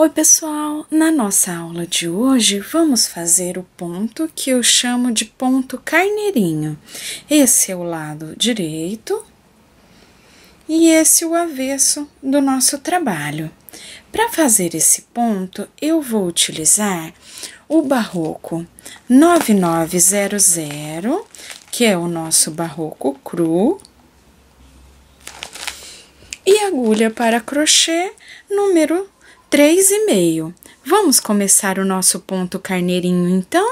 Oi, pessoal! Na nossa aula de hoje, vamos fazer o ponto que eu chamo de ponto carneirinho. Esse é o lado direito e esse é o avesso do nosso trabalho. Para fazer esse ponto, eu vou utilizar o barroco 9900, que é o nosso barroco cru, e agulha para crochê número três e meio. Vamos começar o nosso ponto carneirinho, então?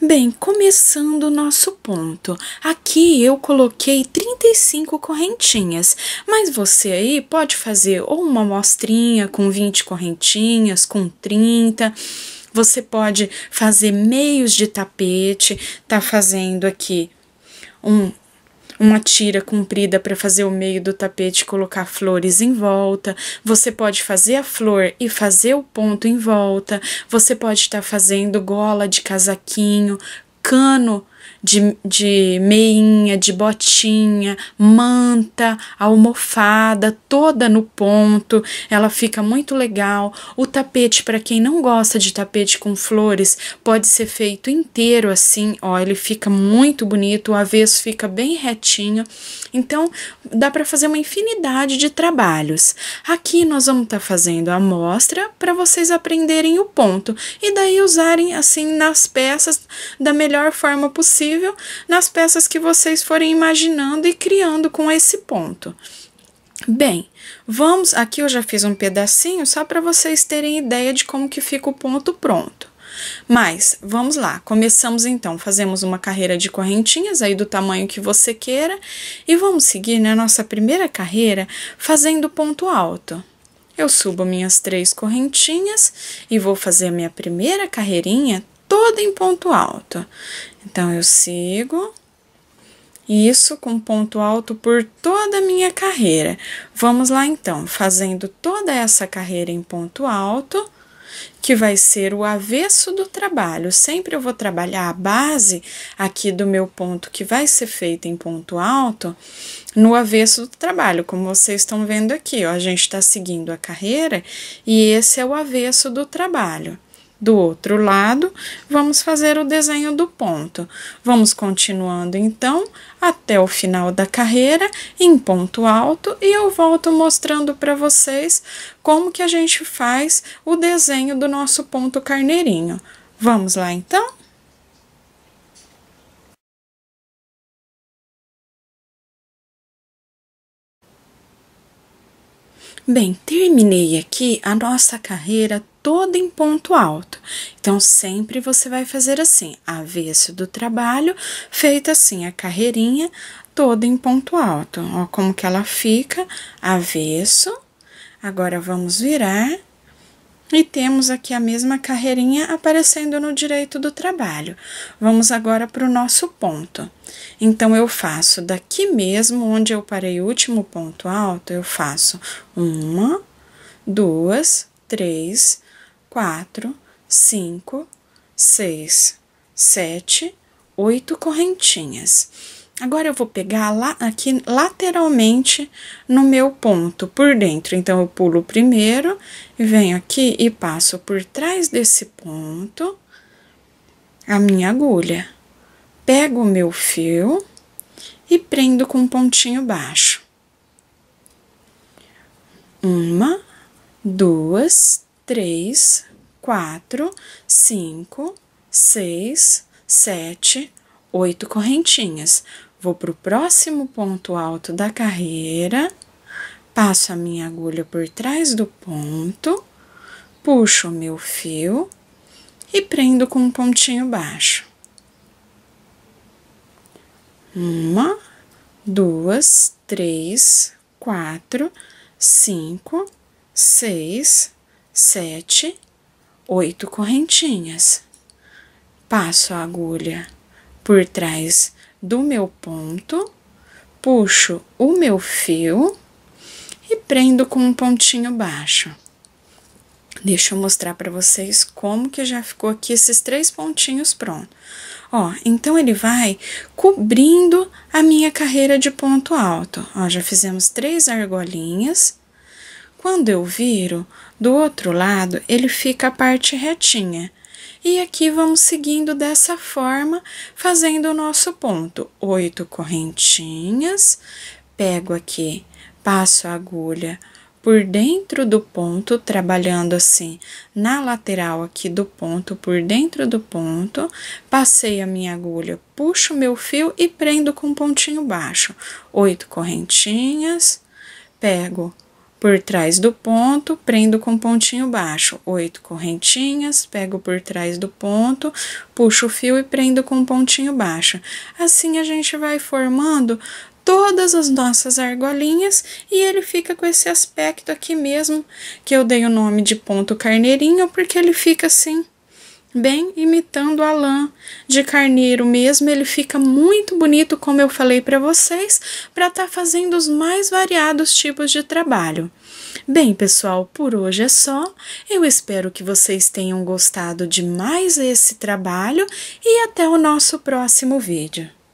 Bem, começando o nosso ponto. Aqui eu coloquei 35 correntinhas, mas você aí pode fazer ou uma mostrinha com 20 correntinhas, com 30 você pode fazer meios de tapete, tá fazendo aqui um, uma tira comprida para fazer o meio do tapete e colocar flores em volta. Você pode fazer a flor e fazer o ponto em volta. Você pode estar tá fazendo gola de casaquinho, cano de, de meinha, de botinha, manta, almofada, toda no ponto. Ela fica muito legal. O tapete, para quem não gosta de tapete com flores, pode ser feito inteiro assim, ó. Ele fica muito bonito, o avesso fica bem retinho. Então, dá para fazer uma infinidade de trabalhos. Aqui nós vamos estar tá fazendo a amostra para vocês aprenderem o ponto e daí usarem assim nas peças da melhor forma possível possível nas peças que vocês forem imaginando e criando com esse ponto. Bem, vamos, aqui eu já fiz um pedacinho só para vocês terem ideia de como que fica o ponto pronto. Mas, vamos lá, começamos então, fazemos uma carreira de correntinhas aí do tamanho que você queira e vamos seguir na nossa primeira carreira fazendo ponto alto. Eu subo minhas três correntinhas e vou fazer minha primeira carreirinha toda em ponto alto. Então, eu sigo isso com ponto alto por toda a minha carreira. Vamos lá então, fazendo toda essa carreira em ponto alto, que vai ser o avesso do trabalho. Sempre eu vou trabalhar a base aqui do meu ponto que vai ser feito em ponto alto no avesso do trabalho, como vocês estão vendo aqui, ó, a gente está seguindo a carreira e esse é o avesso do trabalho. Do outro lado, vamos fazer o desenho do ponto. Vamos continuando, então, até o final da carreira, em ponto alto, e eu volto mostrando para vocês como que a gente faz o desenho do nosso ponto carneirinho. Vamos lá, então? Bem, terminei aqui a nossa carreira toda em ponto alto. Então, sempre você vai fazer assim, avesso do trabalho, feita assim a carreirinha toda em ponto alto. Ó como que ela fica, avesso. Agora, vamos virar e temos aqui a mesma carreirinha aparecendo no direito do trabalho. Vamos agora para o nosso ponto. Então, eu faço daqui mesmo, onde eu parei o último ponto alto, eu faço uma, duas, três, quatro, cinco, seis, sete, oito correntinhas. Agora eu vou pegar lá, aqui lateralmente no meu ponto por dentro. Então, eu pulo primeiro, venho aqui e passo por trás desse ponto a minha agulha. Pego o meu fio e prendo com um pontinho baixo. Uma, duas, três, quatro, cinco, seis, sete, oito correntinhas vou para o próximo ponto alto da carreira, passo a minha agulha por trás do ponto, puxo o meu fio e prendo com um pontinho baixo. Uma, duas, três, quatro, cinco, seis, sete, oito correntinhas. Passo a agulha por trás do meu ponto, puxo o meu fio e prendo com um pontinho baixo. Deixa eu mostrar para vocês como que já ficou aqui esses três pontinhos pronto. Ó, então ele vai cobrindo a minha carreira de ponto alto. Ó, já fizemos três argolinhas. Quando eu viro, do outro lado, ele fica a parte retinha. E aqui vamos seguindo dessa forma, fazendo o nosso ponto. Oito correntinhas, pego aqui, passo a agulha por dentro do ponto, trabalhando assim na lateral aqui do ponto, por dentro do ponto, passei a minha agulha, puxo meu fio e prendo com um pontinho baixo. Oito correntinhas, pego por trás do ponto, prendo com pontinho baixo, oito correntinhas, pego por trás do ponto, puxo o fio e prendo com pontinho baixo. Assim a gente vai formando todas as nossas argolinhas e ele fica com esse aspecto aqui mesmo, que eu dei o nome de ponto carneirinho, porque ele fica assim bem imitando a lã de carneiro mesmo. Ele fica muito bonito, como eu falei para vocês, para estar tá fazendo os mais variados tipos de trabalho. Bem, pessoal, por hoje é só. Eu espero que vocês tenham gostado de mais esse trabalho e até o nosso próximo vídeo.